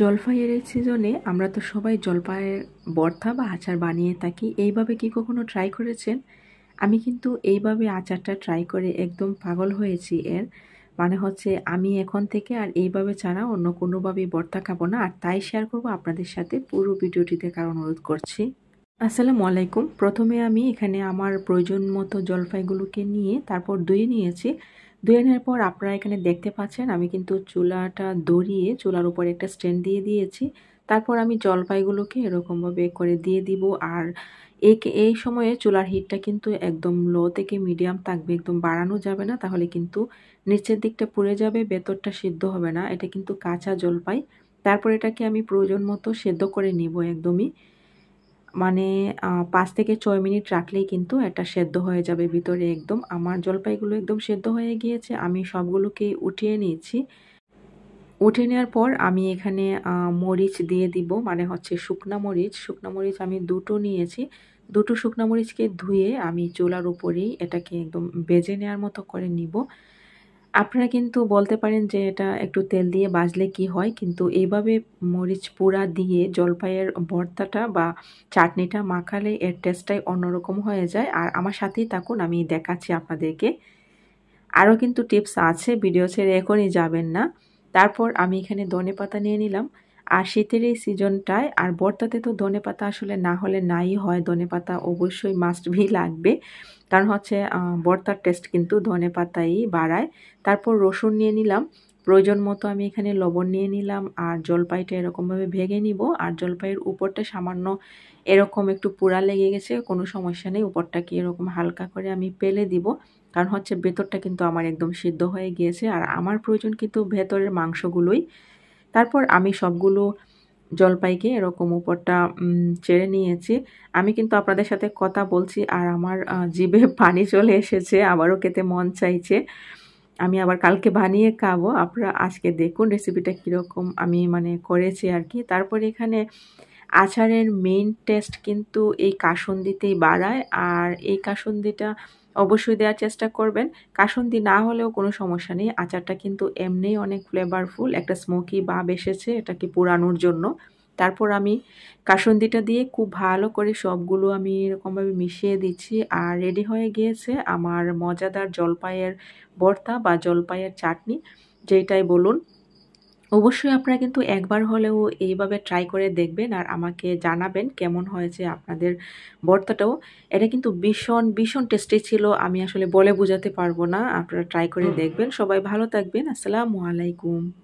জলফাইয়ের সিজনে আমরা তো সবাই জলপাইয়ের বর্থা বা আচার বানিয়ে থাকি এইভাবে কি কখনো ট্রাই করেছেন আমি কিন্তু এইভাবে আচারটা ট্রাই করে একদম পাগল হয়েছি এর মানে হচ্ছে আমি এখন থেকে আর এইভাবে ছাড়া অন্য কোনোভাবেই বর্তা খাবো না আর তাই শেয়ার করব আপনাদের সাথে পুরো ভিডিওটি দেখার অনুরোধ করছি আসসালামু আলাইকুম প্রথমে আমি এখানে আমার প্রয়োজন মতো জলপাইগুলোকে নিয়ে তারপর ধুয়ে নিয়েছি ধুয়ে পর আপনারা এখানে দেখতে পাচ্ছেন আমি কিন্তু চুলাটা দড়িয়ে চুলার উপর একটা স্ট্যান্ড দিয়ে দিয়েছি তারপর আমি জলপাইগুলোকে এরকমভাবে করে দিয়ে দিব আর এই সময়ে চুলার হিটটা কিন্তু একদম লো থেকে মিডিয়াম থাকবে একদম বাড়ানো যাবে না তাহলে কিন্তু নিচের দিকটা পুড়ে যাবে ভেতরটা সিদ্ধ হবে না এটা কিন্তু কাঁচা জলপাই তারপর এটাকে আমি প্রয়োজন মতো সেদ্ধ করে নিব একদমই মানে পাঁচ থেকে ছয় মিনিট রাখলেই কিন্তু এটা সেদ্ধ হয়ে যাবে ভিতরে একদম আমার জলপাইগুলো একদম সেদ্ধ হয়ে গিয়েছে আমি সবগুলোকেই উঠিয়ে নিয়েছি উঠে নেওয়ার পর আমি এখানে মরিচ দিয়ে দিব মানে হচ্ছে শুকনা মরিচ শুকনা মরিচ আমি দুটো নিয়েছি দুটো শুকনা মরিচকে ধুয়ে আমি চুলার উপরেই এটাকে একদম বেজে নেওয়ার মতো করে নিব আপনারা কিন্তু বলতে পারেন যে এটা একটু তেল দিয়ে বাজলে কি হয় কিন্তু এইভাবে মরিচ পোড়া দিয়ে জলপাইয়ের ভর্তাটা বা চাটনিটা মাখালে এর টেস্টটাই অন্যরকম হয়ে যায় আর আমার সাথেই থাকুন আমি দেখাচ্ছি আপনাদেরকে আরও কিন্তু টিপস আছে ভিডিও ছেড়ে এখনই যাবেন না তারপর আমি এখানে ধনে পাতা নিয়ে নিলাম আর শীতের এই সিজনটায় আর বর্তাতে তো ধনে পাতা আসলে না হলে নাই হয় ধনে পাতা অবশ্যই মাস্ট ভি লাগবে কারণ হচ্ছে বর্তার টেস্ট কিন্তু ধনে পাতাই বাড়ায় তারপর রসুন নিয়ে নিলাম প্রয়োজন মতো আমি এখানে লবণ নিয়ে নিলাম আর জলপাইটা এরকমভাবে ভেঙে নিব আর জলপাইয়ের উপরটা সামান্য এরকম একটু পোড়া লেগে গেছে কোনো সমস্যা নেই উপরটাকে এরকম হালকা করে আমি পেলে দিব কারণ হচ্ছে ভেতরটা কিন্তু আমার একদম সিদ্ধ হয়ে গিয়েছে আর আমার প্রয়োজন কিন্তু ভেতরের মাংসগুলোই তারপর আমি সবগুলো জলপাইকে এরকম উপরটা চেড়ে নিয়েছি আমি কিন্তু আপনাদের সাথে কথা বলছি আর আমার জিভে পানি চলে এসেছে আবারও খেতে মন চাইছে আমি আবার কালকে বানিয়ে খাবো আপনারা আজকে দেখুন রেসিপিটা কীরকম আমি মানে করেছি আর কি তারপর এখানে আচারের মেইন টেস্ট কিন্তু এই কাসন্দিতেই বাড়ায় আর এই কাসন্দিটা অবশ্যই দেওয়ার চেষ্টা করবেন কাসন্দি না হলেও কোনো সমস্যা নেই আচারটা কিন্তু এমনিই অনেক ফ্লেভারফুল একটা স্মোকি বাব এসেছে এটাকে পুরানোর জন্য তারপর আমি কাসন্দিটা দিয়ে খুব ভালো করে সবগুলো আমি এরকমভাবে মিশিয়ে দিচ্ছি আর রেডি হয়ে গিয়েছে আমার মজাদার জলপাইয়ের ভর্তা বা জলপাইয়ের চাটনি যেটাই বলুন অবশ্যই আপনারা কিন্তু একবার হলেও এইভাবে ট্রাই করে দেখবেন আর আমাকে জানাবেন কেমন হয়েছে আপনাদের বর্তাটাও এটা কিন্তু ভীষণ ভীষণ টেস্টি ছিল আমি আসলে বলে বোঝাতে পারবো না আপনারা ট্রাই করে দেখবেন সবাই ভালো থাকবেন আসসালামু আলাইকুম